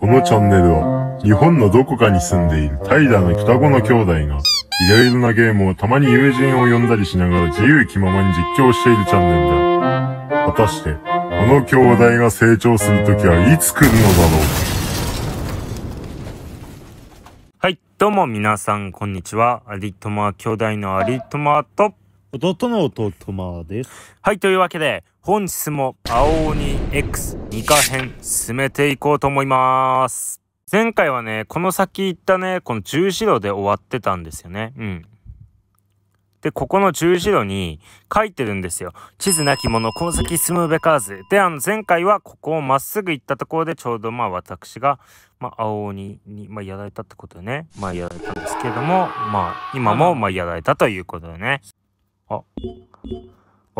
このチャンネルは、日本のどこかに住んでいる怠惰の双子の兄弟が、いろいろなゲームをたまに友人を呼んだりしながら自由気ままに実況しているチャンネルだ。果たして、この兄弟が成長するときはいつ来るのだろうはい、どうも皆さん、こんにちは。アリトマ兄弟のアリトマと、弟の弟まです。はい、というわけで、本日も青鬼 X2 化編進めていこうと思います。前回はね、この先行ったね、この十字路で終わってたんですよね。うん。で、ここの十字路に書いてるんですよ。地図なき者、この先進むべかず。で、あの、前回はここをまっすぐ行ったところで、ちょうどまあ私が、まあ、青鬼に、まあ、やられたってことでね。まあ、やられたんですけども、まあ、今も、まあ、やられたということでね。あ。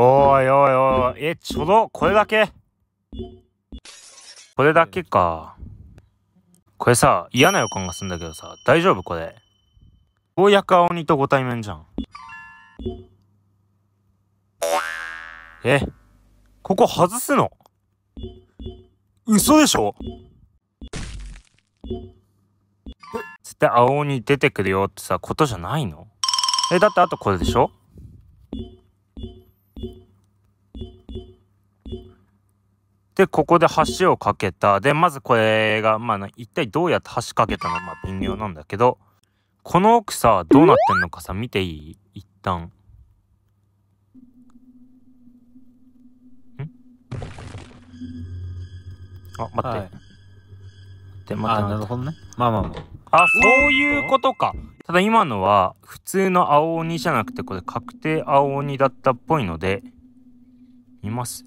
おいおいおいえちょうどこれだけこれだけかこれさ嫌な予感がするんだけどさ大丈夫これようやく青鬼とご対面じゃんえここ外すの嘘でしょ絶対青鬼出てくるよってさことじゃないのえだってあとこれでしょで、ここで橋を架けた。で、まずこれが、まあ、一体どうやって橋架けたのまあ、微妙なんだけど、この奥さ、どうなってんのかさ、見ていい一旦。んあ、待って。はい、で、待って。なるほどね。まあまあまあ。あ、そういうことか。ただ今のは、普通の青鬼じゃなくて、これ確定青鬼だったっぽいので、見ます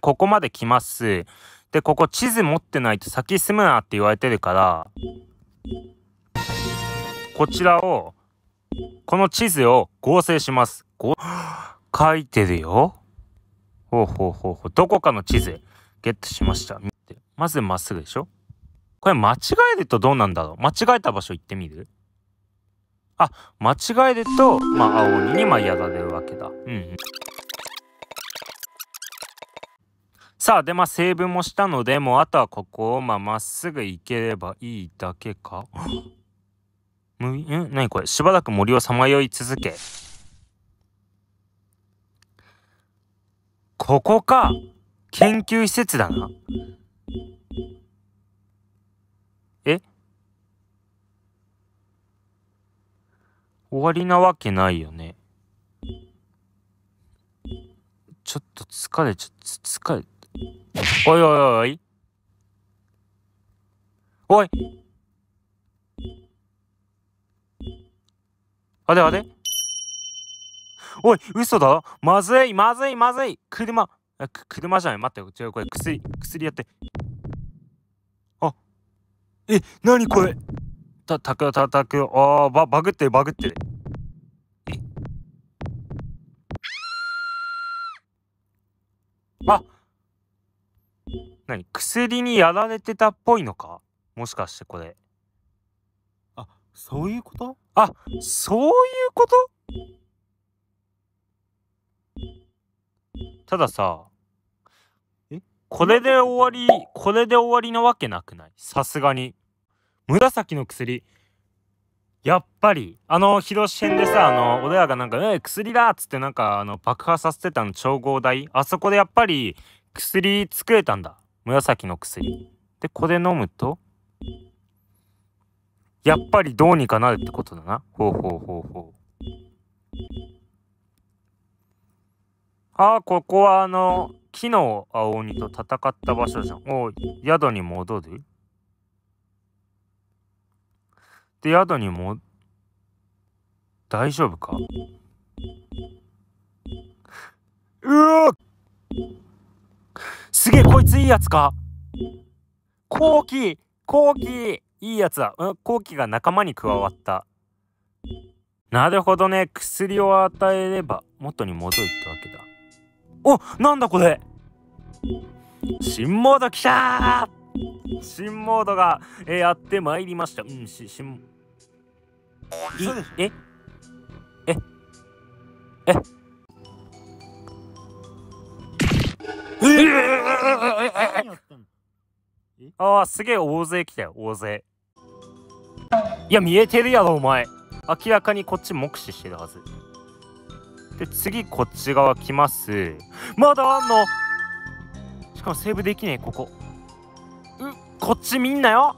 ここまで来ます。で、ここ地図持ってないと先進むなって言われてるから、こちらを、この地図を合成します。こう、書いてるよ。ほうほうほうほう。どこかの地図、ゲットしました。まずまっすぐでしょこれ間違えるとどうなんだろう間違えた場所行ってみるあ、間違えると、まあ、青鬼にまやられるわけだ。うん、うん。さあでまあーブもしたのでもうあとはここをまあまっすぐ行ければいいだけかうん何これしばらく森をさまよい続けここか研究施設だなえ終わりなわけないよねちょっと疲れちゃ疲れおいおいおい。おい。あれあれおい、嘘だまずい、まずい、まずい。車。あく車じゃない。待ってよ。違う、これ薬、薬やって。あ。え、なにこれた、たくた、たくあば、バグってる、バグってる。えあ何薬にやられてたっぽいのかもしかしてこれ。あ、そういうことあ、そういうことたださ、これで終わり、これで終わりなわけなくないさすがに。紫の薬。やっぱり、あの、広編でさ、あの、俺らがなんか、え、薬だっつってなんか、あの、爆破させてたの、調合台。あそこでやっぱり、薬作れたんだ。紫の薬でこれ飲むとやっぱりどうにかなるってことだなほうほうほうほうああここはあの木の青鬼と戦った場所じゃんお宿に戻るで宿にも大丈夫かうわっすげえこいついいやつか後期後期いいやつだ、うん、後期が仲間に加わったなるほどね薬を与えれば元に戻るってわけだおなんだこれ新モード来た新モードが、えー、やってまいりましたうんし新えっああ、すげえ大勢来たよ、大勢。いや、見えてるやろ、お前。明らかにこっち目視してるはず。で、次、こっち側来ます。まだあんのしかもセーブできねえ、ここ。うこっち見んなよ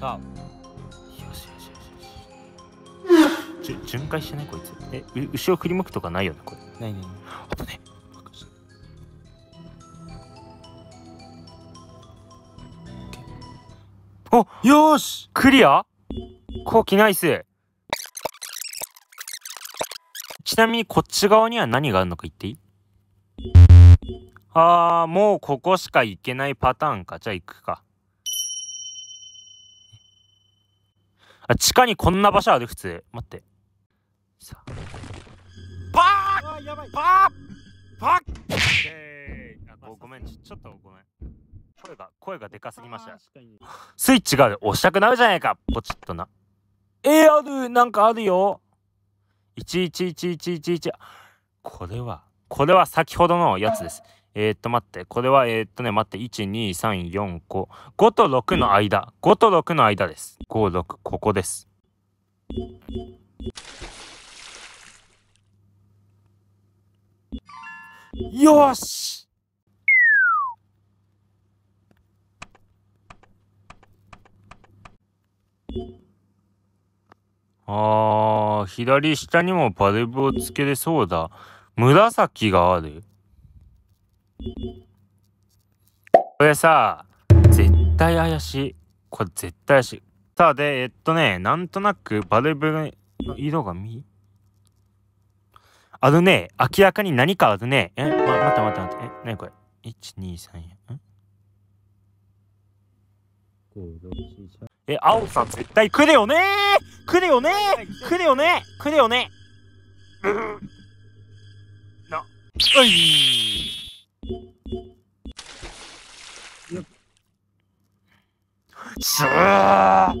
さあ。よ巡回してないこいつえ後ろ振り向くとかないよねこれないなあとねよしクリア後期ナイスちなみにこっち側には何があるのか言っていいあー、もうここしか行けないパターンか。じゃあ行くか。あ、地下にこんな場所ある普通。待って。さあ。パーばーばーごめん、ちょっとごめん。声が、声がでかすぎました。スイッチが押したくなるじゃないかポチッとな。えー、あるなんかあるよ1 1 1 1 1 1これは、これは先ほどのやつです。えー、っと待って、これはえー、っとね、待って、1、2、3、4、5。5と6の間。5と6の間です。5、6、ここです。よしあー、左下にもバルブをつけれそうだ。紫がある。これさ、絶対怪しい。これ絶対怪しい。さあ、で、えっとね、なんとなくバルブの色が見あのね、明らかに何かあるね。え、ま、待って待って待って。え、なにこれ ?1、2、3、ん ?5、6、7、え、青さん絶対来るよね来るよね来るよね来るよねな、ういすーバ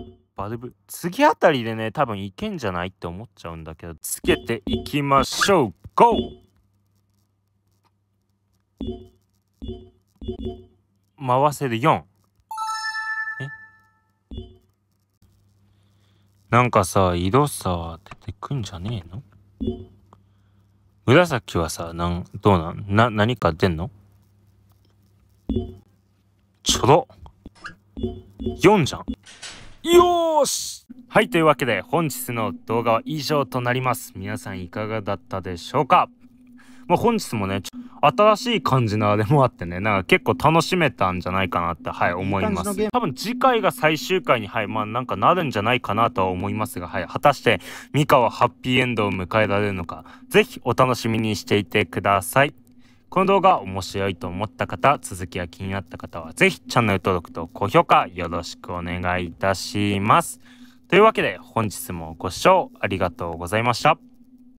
ルブ次あたりでね多分いけんじゃないって思っちゃうんだけどつけていきましょう GO! 回せる4なんかさ、色さ、出てくんじゃねえの紫はさ、なん、どうなんな、何か出んのちょど !4 じゃんよーしはい、というわけで本日の動画は以上となります。皆さんいかがだったでしょうかまあ、本日もね、新しい感じのあれもあってね、なんか結構楽しめたんじゃないかなって、はい、思います。多分次回が最終回に、はい、まあなんかなるんじゃないかなとは思いますが、はい、果たしてミカはハッピーエンドを迎えられるのか、ぜひお楽しみにしていてください。この動画面白いと思った方、続きが気になった方は、ぜひチャンネル登録と高評価よろしくお願いいたします。というわけで本日もご視聴ありがとうございました。